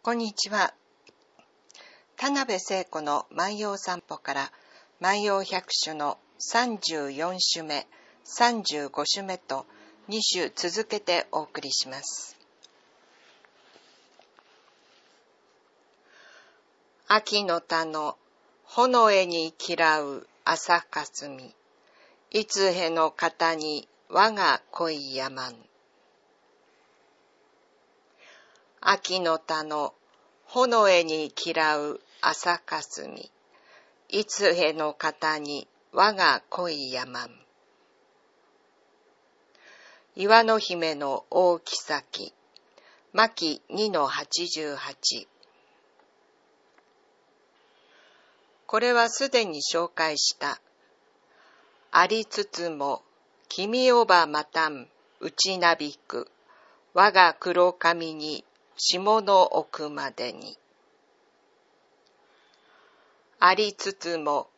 こんにちは。田辺聖子の万葉散歩から万葉百首の34首目、35首目と2首続けてお送りします。秋の田の炎に嫌う朝霞み、いつへの方に我が恋山ん。秋の田の炎に嫌う朝霞いつへの方に我が恋やまん。岩の姫の大木先、牧二の八十八これはすでに紹介した。ありつつも、君をばまたん、うちなびく、我が黒髪に下の奥までに。ありつつも、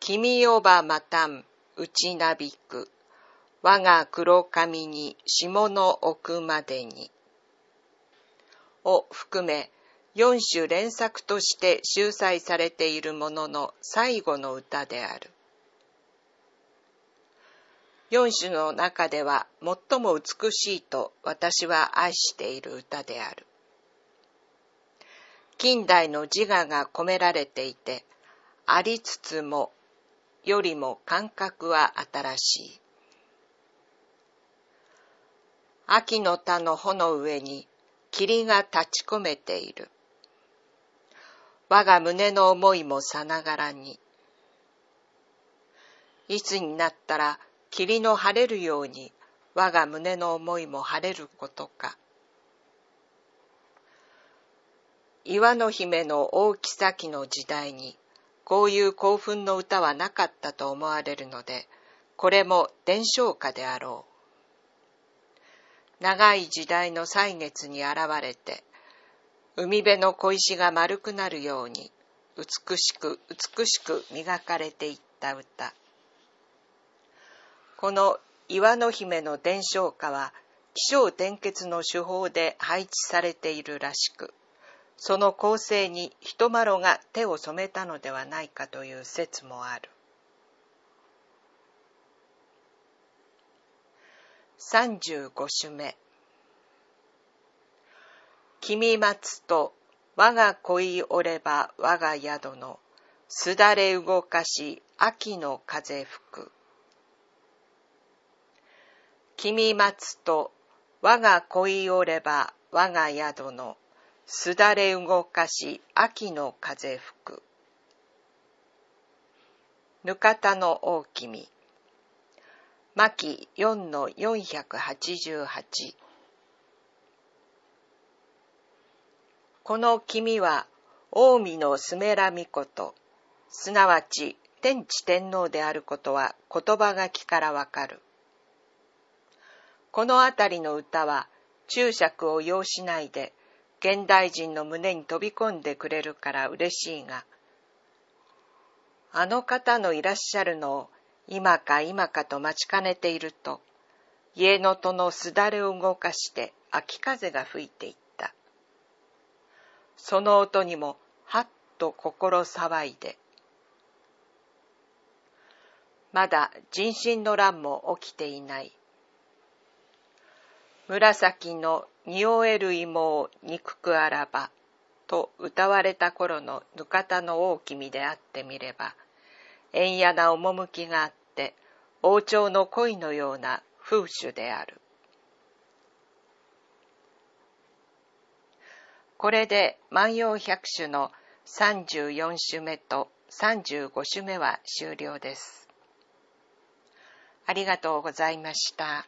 君よばまたん、うちなびく、我が黒髪に下の奥までに。を含め、4種連作として集載されているものの最後の歌である。4種の中では最も美しいと私は愛している歌である。近代の自我が込められていてありつつもよりも感覚は新しい秋の田の穂の上に霧が立ち込めている我が胸の思いもさながらにいつになったら霧の晴れるように我が胸の思いも晴れることか岩の姫の大木の時代に、こういう興奮の歌はなかったと思われるので、これも伝承歌であろう。長い時代の歳月に現れて、海辺の小石が丸くなるように、美しく美しく磨かれていった歌。この岩の姫の伝承歌は、気象転結の手法で配置されているらしく、その構成に人トマロが手を染めたのではないかという説もある十五首目「君待つと我が恋おれば我が宿のすだれ動かし秋の風吹く」「君待つと我が恋おれば我が宿のすだれ動かし秋の風吹くぬかたの大君牧4の八十八。この君は近江のすめらみことすなわち天智天皇であることは言葉書きからわかる。このあたりの歌は注釈を要しないで現代人の胸に飛び込んでくれるから嬉しいが、あの方のいらっしゃるのを今か今かと待ちかねていると、家の戸のすだれを動かして秋風が吹いていった。その音にもはっと心騒いで、まだ人心の乱も起きていない。紫の匂える芋を憎くあらば、と歌われた頃のぬかたの大君であってみれば、縁やな趣があって、王朝の恋のような風主である。これで万葉百首の34首目と35首目は終了です。ありがとうございました。